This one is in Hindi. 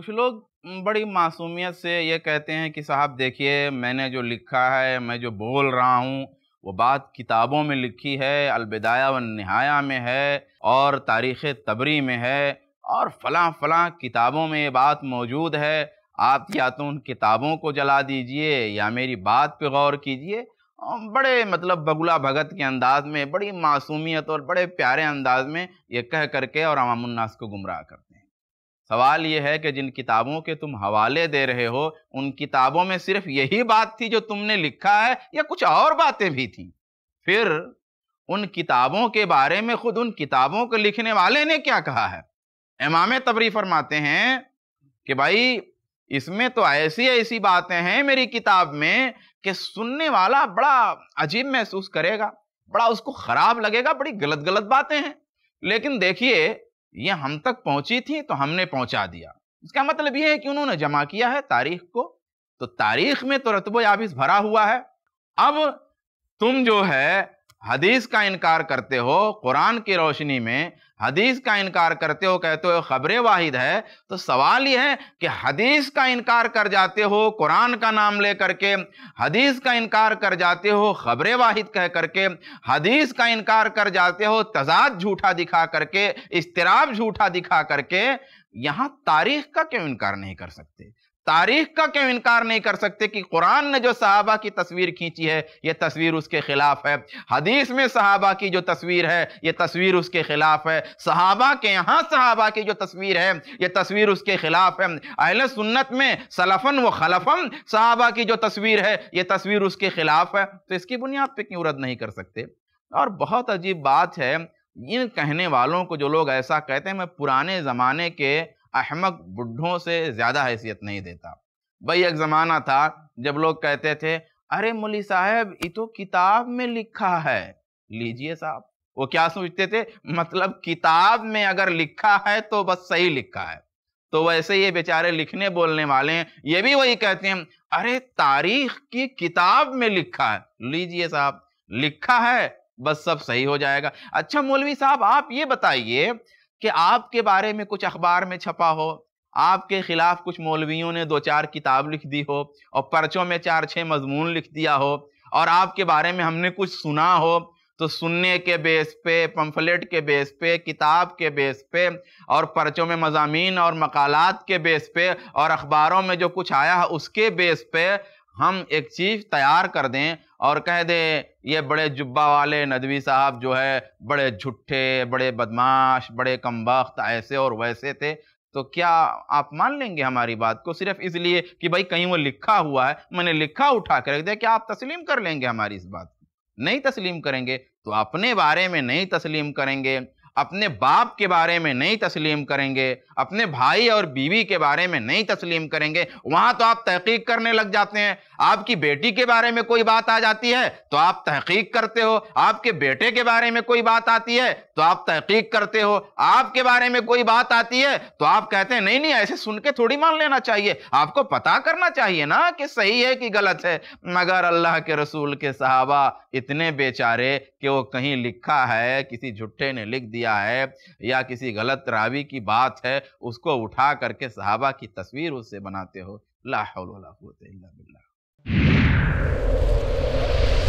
कुछ लोग बड़ी मासूमियत से ये कहते हैं कि साहब देखिए मैंने जो लिखा है मैं जो बोल रहा हूँ वो बात किताबों में लिखी है अलबिदाया व नहाया में है और तारीख़ तबरी में है और फलां फलां किताबों में ये बात मौजूद है आप या तो उन किताबों को जला दीजिए या मेरी बात पे गौर कीजिए बड़े मतलब बगुला भगत के अंदाज में बड़ी मासूमियत और बड़े प्यारे अंदाज में ये कह करके और अमामनास को गुमराह करते हैं सवाल ये है कि जिन किताबों के तुम हवाले दे रहे हो उन किताबों में सिर्फ यही बात थी जो तुमने लिखा है या कुछ और बातें भी थी फिर उन किताबों के बारे में खुद उन किताबों को लिखने वाले ने क्या कहा है इमाम तबरी फरमाते हैं कि भाई इसमें तो ऐसी ऐसी बातें हैं मेरी किताब में कि सुनने वाला बड़ा अजीब महसूस करेगा बड़ा उसको खराब लगेगा बड़ी गलत गलत बातें हैं लेकिन देखिए ये हम तक पहुंची थी तो हमने पहुंचा दिया इसका मतलब यह है कि उन्होंने जमा किया है तारीख को तो तारीख में तो रतबो याबिस भरा हुआ है अब तुम जो है हदीस का इनकार करते हो कुरान की रोशनी में हदीस का इनकार करते हो कहते हो खबरें वाहिद है तो सवाल यह है कि हदीस का इनकार कर जाते हो कुरान का नाम ले करके हदीस का इनकार कर जाते हो खबरें वाहिद कह करके हदीस का इनकार कर जाते हो तजाद झूठा दिखा करके इसतराब झूठा दिखा करके यहां तारीख का क्यों इनकार नहीं कर सकते तारीख का क्यों इनकार नहीं कर सकते कि कुरान ने जो सहाबा की तस्वीर खींची है यह तस्वीर उसके खिलाफ है हदीस में सहाबा की जो तस्वीर है यह तस्वीर उसके खिलाफ है सहाबा के यहाँ सहाबा की जो तस्वीर है यह तस्वीर उसके खिलाफ है अहल सुन्नत में सलफन व खलफन सहाबा की जो तस्वीर है यह तस्वीर उसके खिलाफ है तो इसकी बुनियाद पर क्यों रद्द नहीं कर सकते और बहुत अजीब बात है इन कहने वालों को जो लोग ऐसा कहते हैं मैं पुराने ज़माने के अहमक बुढ़ों से ज़्यादा हैसियत नहीं देता भाई एक ज़माना था जब लोग कहते थे अरे मुली साहब ये तो किताब में लिखा है लीजिए साहब वो क्या सोचते थे मतलब किताब में अगर लिखा है तो बस सही लिखा है तो वैसे ये बेचारे लिखने बोलने वाले हैं ये भी वही कहते हैं अरे तारीख की किताब में लिखा है लीजिए साहब लिखा है बस सब सही हो जाएगा अच्छा मौलवी साहब आप ये बताइए कि आपके बारे में कुछ अखबार में छपा हो आपके खिलाफ कुछ मौलवियों ने दो चार किताब लिख दी हो और पर्चों में चार छः मजमून लिख दिया हो और आपके बारे में हमने कुछ सुना हो तो सुनने के बेस पे पम्फलेट के बेस पे किताब के बेस पे और पर्चों में मजामी और मकालत के बेस पे और अखबारों में जो कुछ आया है उसके बेस पे हम एक चीज़ तैयार कर दें और कह दे ये बड़े जुब्बा वाले नदवी साहब जो है बड़े झूठे बड़े बदमाश बड़े कम वक्त ऐसे और वैसे थे तो क्या आप मान लेंगे हमारी बात को सिर्फ इसलिए कि भाई कहीं वो लिखा हुआ है मैंने लिखा उठा कर रख दिया क्या आप तस्लीम कर लेंगे हमारी इस बात को नहीं तस्लीम करेंगे तो अपने बारे में नहीं तस्लीम करेंगे अपने बाप के बारे में नहीं तस्लीम करेंगे अपने भाई और बीवी के बारे में नहीं तस्लीम करेंगे वहां तो आप तहकीक करने लग जाते हैं आपकी बेटी के बारे में कोई बात आ जाती है तो आप तहकीक करते हो आपके बेटे के बारे में कोई बात आती है तो आप तहकीक करते हो आपके बारे में कोई बात आती है तो आप कहते हैं नहीं नहीं ऐसे सुन के थोड़ी मान लेना चाहिए आपको पता करना चाहिए ना कि सही है कि गलत है मगर अल्लाह के रसूल के सहाबा इतने बेचारे कि वो कहीं लिखा है किसी झुट्ठे ने लिख दिया दिया है या किसी गलत रावी की बात है उसको उठा करके सहाबा की तस्वीर उससे बनाते हो लाहौल बिल्ला